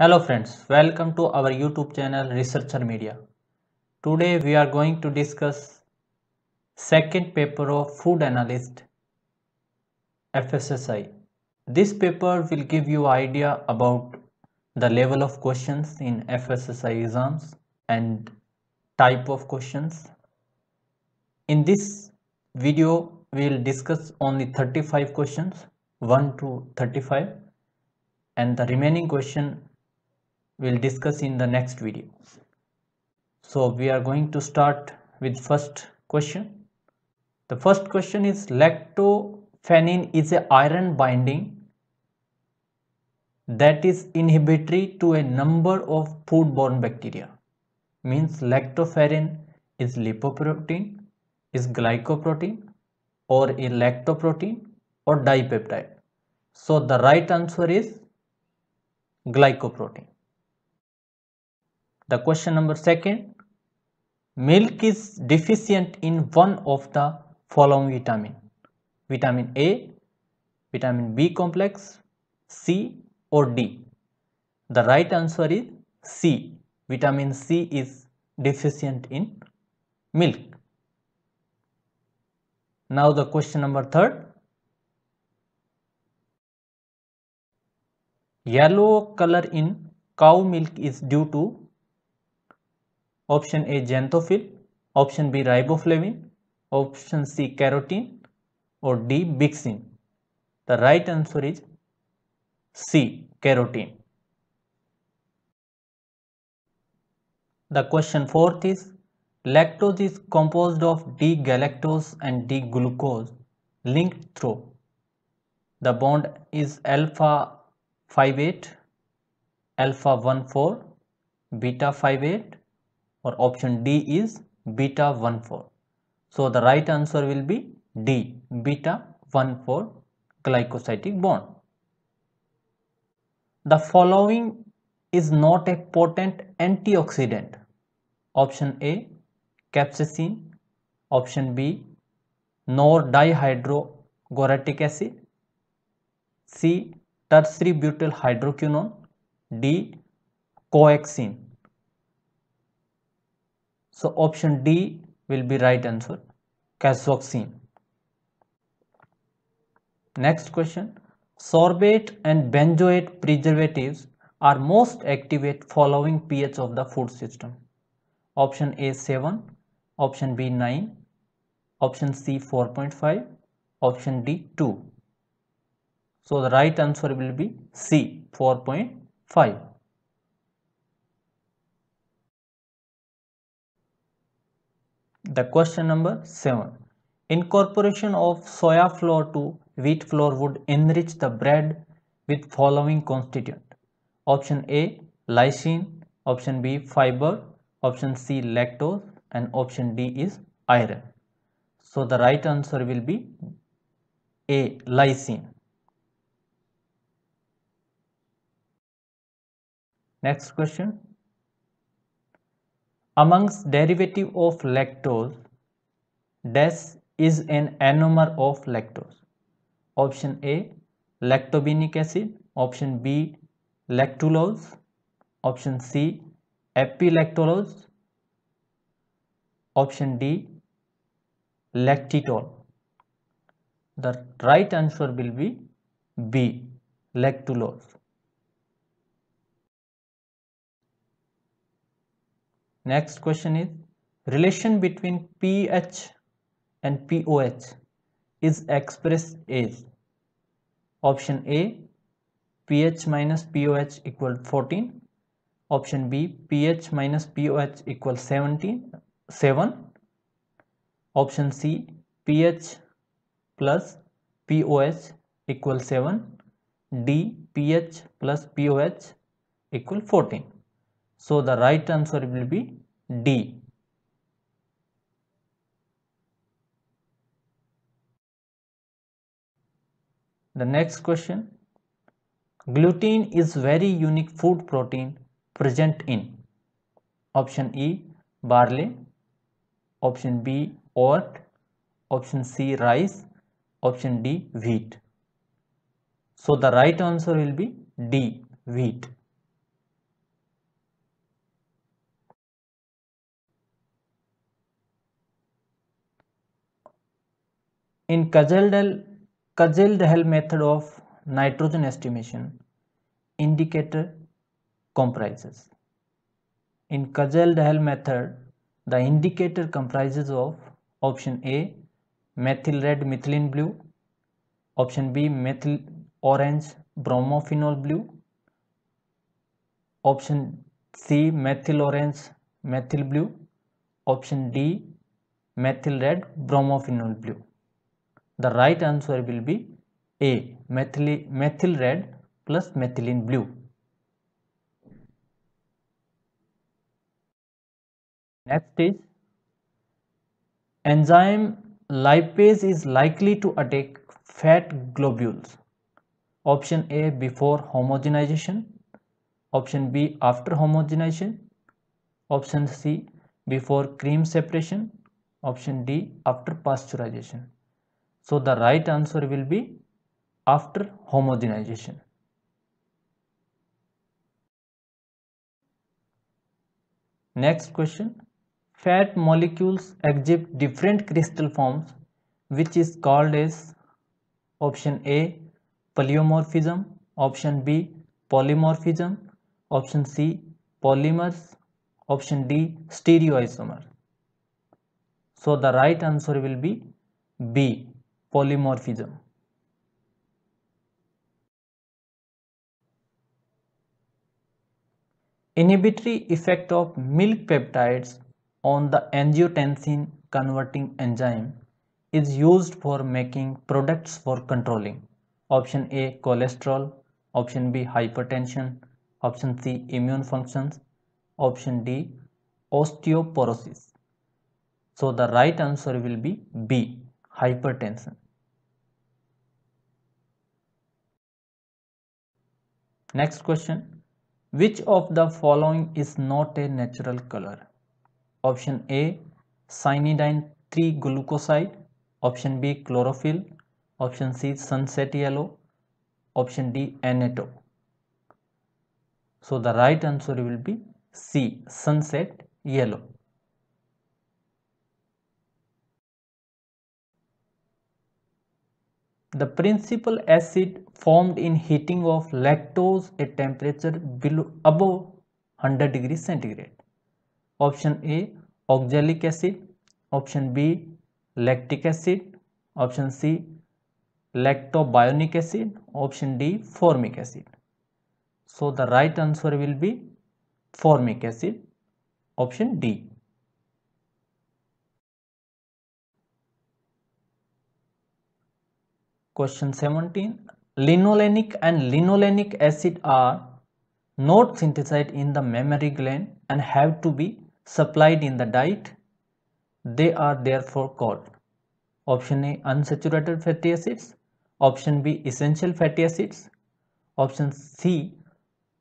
Hello friends, welcome to our YouTube channel Researcher Media. Today we are going to discuss second paper of Food Analyst FSSI. This paper will give you idea about the level of questions in FSSI exams and type of questions. In this video we will discuss only 35 questions 1 to 35 and the remaining question we'll discuss in the next video so we are going to start with first question the first question is lactofenin is a iron binding that is inhibitory to a number of foodborne bacteria means lactoferrin is lipoprotein is glycoprotein or a lactoprotein or dipeptide so the right answer is glycoprotein the question number second, milk is deficient in one of the following vitamin, vitamin A, vitamin B complex, C or D. The right answer is C, vitamin C is deficient in milk. Now the question number third, yellow color in cow milk is due to option A xanthophyll option B riboflavin option C carotene और D bixin the right answer is C carotene the question fourth is lactose is compose of D galactose and D glucose linked through the bond is alpha five eight alpha one four beta five eight or option D is beta 1 4. So the right answer will be D beta 1 4 glycosidic bond. The following is not a potent antioxidant. Option A capsaicin, option B nor dihydrogortic acid, C tertiary butyl hydroquinone, D coaxin. So option D will be right answer, casoxime. Next question, sorbate and benzoate preservatives are most active at following pH of the food system. Option A 7, option B 9, option C 4.5, option D 2. So the right answer will be C 4.5. The question number 7. Incorporation of soya flour to wheat flour would enrich the bread with following constituent. Option A lysine, option B fiber, option C lactose and option D is iron. So the right answer will be A lysine. Next question Amongst derivative of lactose, des is an anomer of lactose. Option A, lactobinic acid. Option B, lactulose. Option C, epilactulose. Option D, lactitol. The right answer will be B, lactulose. Next question is relation between pH and POH is expressed as option A pH minus POH equal 14 option B pH minus POH equal 17 7 option C pH plus POH equal 7 D pH plus POH equal 14 so, the right answer will be D. The next question Gluten is very unique food protein present in option E barley option B oat option C rice option D wheat so the right answer will be D wheat in Kajal-Dehel method of nitrogen estimation, indicator comprises. In kajal method, the indicator comprises of option A, methyl red, methylene blue, option B, methyl orange, bromophenol blue, option C, methyl orange, methyl blue, option D, methyl red, bromophenol blue. The right answer will be A. Methyl, methyl red plus methylene blue. Next is enzyme lipase is likely to attack fat globules. Option A before homogenization, option B after homogenization, option C before cream separation, option D after pasteurization. So the right answer will be after homogenization. Next question. Fat molecules exhibit different crystal forms which is called as option A polymorphism, option B polymorphism, option C polymers, option D stereoisomer. So the right answer will be B polymorphism inhibitory effect of milk peptides on the angiotensin converting enzyme is used for making products for controlling option a cholesterol option b hypertension option c immune functions option d osteoporosis so the right answer will be b hypertension Next question. Which of the following is not a natural color? Option A. Cyanidine 3 glucoside. Option B. Chlorophyll. Option C. Sunset yellow. Option D. Anato. So the right answer will be C. Sunset yellow. The principal acid formed in heating of lactose at temperature below above 100 degree centigrade. Option A oxalic acid, option B lactic acid, option C lactobionic acid, option D formic acid. So the right answer will be formic acid, option D. Question 17. Linolenic and linolenic acid are not synthesized in the mammary gland and have to be supplied in the diet. They are therefore called option A unsaturated fatty acids, option B essential fatty acids, option C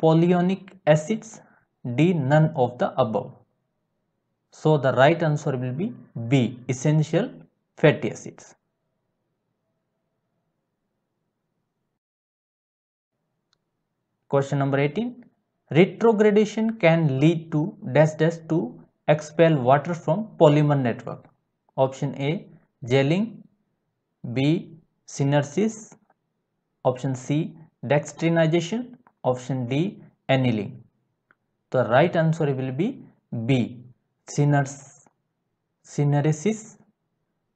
polyonic acids, D none of the above. So the right answer will be B essential fatty acids. Question number 18. Retrogradation can lead to dash dash to expel water from polymer network. Option A gelling, B synersis, option C dextrinization, option D annealing. The right answer will be B syners,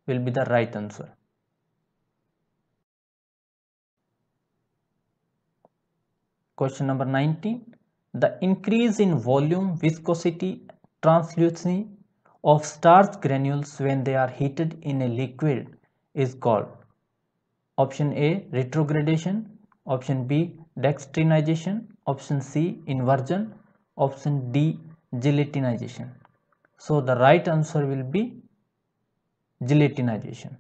will be the right answer. Question number 19. The increase in volume, viscosity, translucency of starch granules when they are heated in a liquid is called option A retrogradation, option B dextrinization, option C inversion, option D gelatinization. So the right answer will be gelatinization.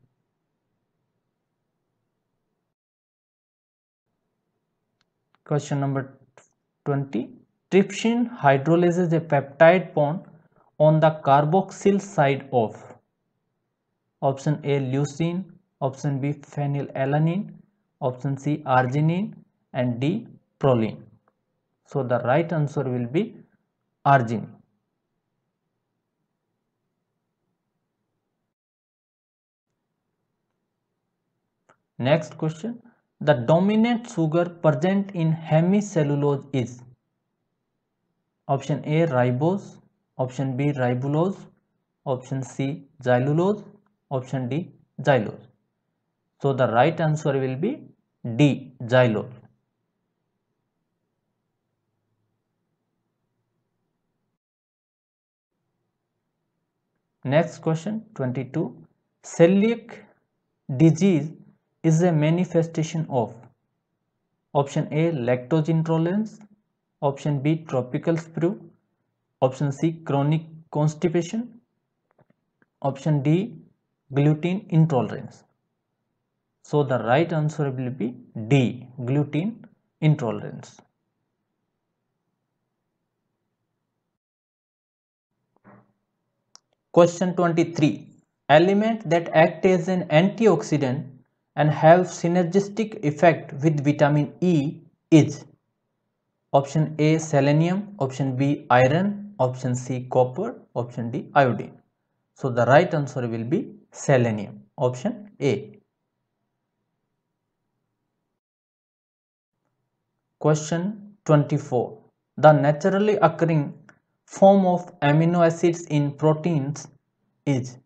Question number 20. Trypsin hydrolyzes a peptide bond on the carboxyl side of option A leucine, option B phenylalanine, option C arginine and D proline. So the right answer will be arginine. Next question, the dominant sugar present in hemicellulose is option A ribose, option B ribulose, option C xylulose, option D xylose. So the right answer will be D xylose. Next question 22 celiac disease is a manifestation of option A lactose intolerance, option B tropical sprue, option C chronic constipation, option D gluten intolerance. So the right answer will be D gluten intolerance. Question 23. Element that act as an antioxidant and have synergistic effect with vitamin E is option A selenium, option B iron, option C copper, option D iodine. So the right answer will be selenium, option A. Question 24. The naturally occurring form of amino acids in proteins is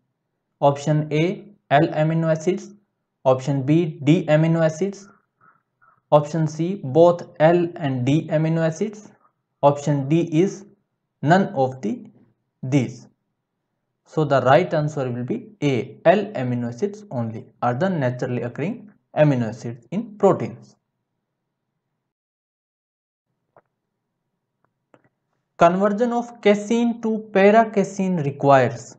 option A L amino acids option B D amino acids option C both L and D amino acids option D is none of the these so the right answer will be A L amino acids only are the naturally occurring amino acids in proteins conversion of casein to para requires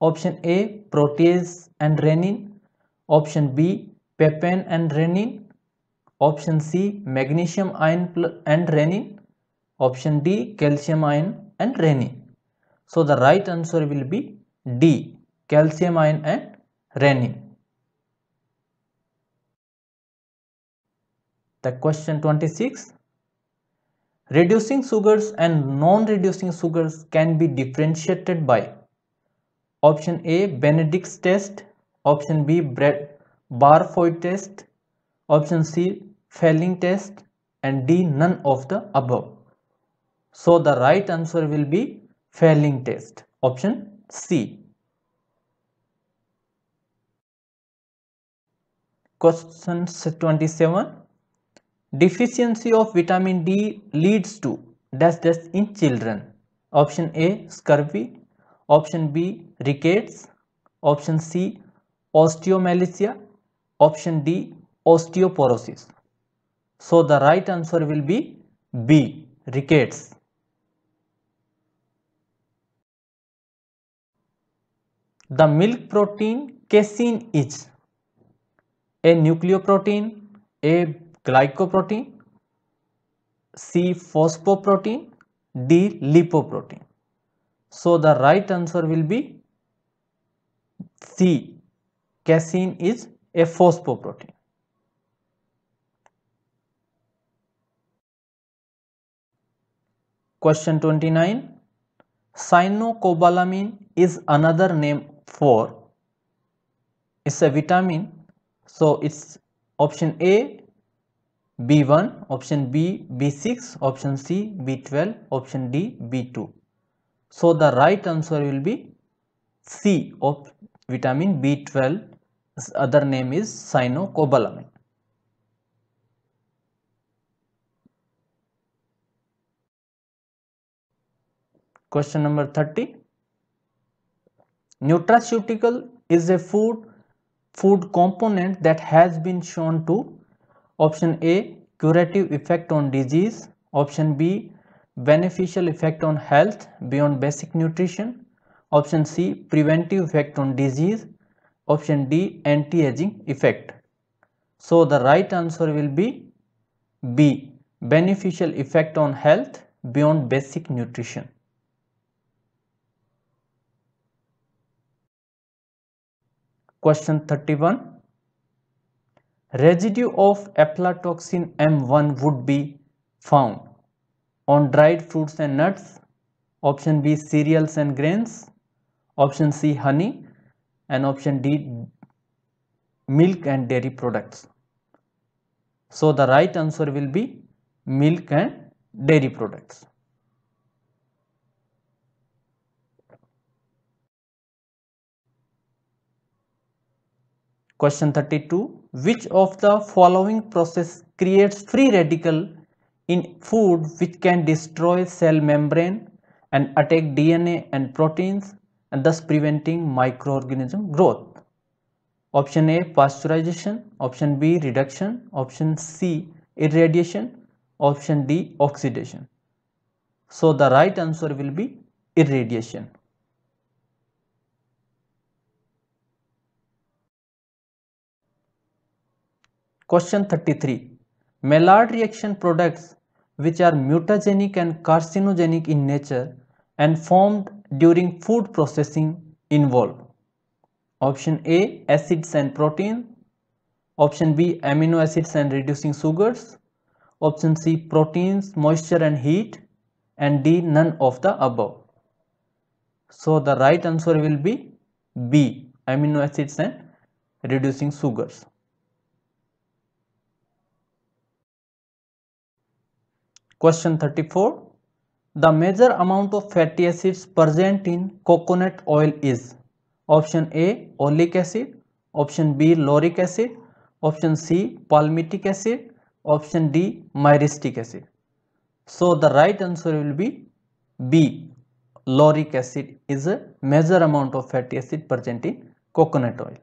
option A protease and renin Option B Pepin and renin. Option C magnesium ion and renin. Option D calcium ion and renin. So the right answer will be D calcium ion and renin. The question 26 Reducing sugars and non-reducing sugars can be differentiated by Option A Benedict's test option B Barfoot test option C Felling test and D none of the above so the right answer will be Felling test option C question 27 deficiency of vitamin D leads to dash dash in children option A scurvy option B rickets option C osteomalacia option d osteoporosis so the right answer will be b rickets the milk protein casein is a nucleoprotein a glycoprotein c phosphoprotein d lipoprotein so the right answer will be c Casein is a phosphoprotein. Question 29. Cyanocobalamin is another name for it's a vitamin so it's option A B1 option B B6 option C B12 option D B2 so the right answer will be C of vitamin B12 its other name is cyanocobalamin. Question number 30. Nutraceutical is a food food component that has been shown to option A curative effect on disease, option B beneficial effect on health beyond basic nutrition, option C preventive effect on disease Option D anti-aging effect. So the right answer will be B beneficial effect on health beyond basic nutrition. Question 31 residue of aflatoxin M1 would be found on dried fruits and nuts, option B cereals and grains, option C honey, and option D milk and dairy products. So, the right answer will be milk and dairy products. Question 32 Which of the following process creates free radical in food which can destroy cell membrane and attack DNA and proteins and thus preventing microorganism growth. Option A pasteurization, option B reduction, option C irradiation, option D oxidation. So the right answer will be irradiation. Question 33. Maillard reaction products which are mutagenic and carcinogenic in nature and formed during food processing involve? Option A acids and protein. Option B amino acids and reducing sugars. Option C proteins, moisture and heat. And D none of the above. So the right answer will be B amino acids and reducing sugars. Question 34 the major amount of fatty acids present in coconut oil is option A oleic acid, option B lauric acid, option C palmitic acid, option D myristic acid. So the right answer will be B lauric acid is a major amount of fatty acid present in coconut oil.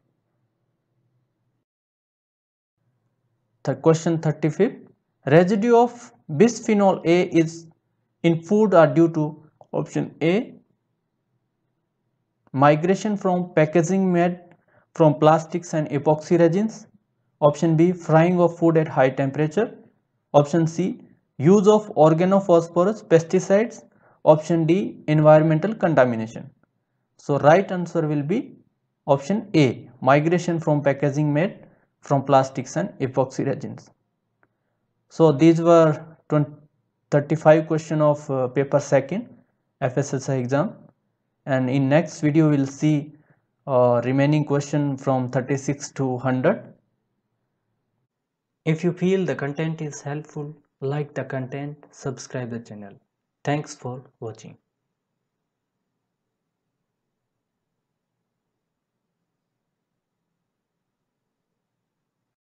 The question 35 residue of bisphenol A is in food are due to option A migration from packaging made from plastics and epoxy resins option B frying of food at high temperature option C use of organophosphorus pesticides option D environmental contamination so right answer will be option A migration from packaging made from plastics and epoxy resins so these were 20 35 question of uh, paper second FSSI exam and in next video we'll see uh, remaining question from 36 to 100. If you feel the content is helpful like the content subscribe the channel. Thanks for watching.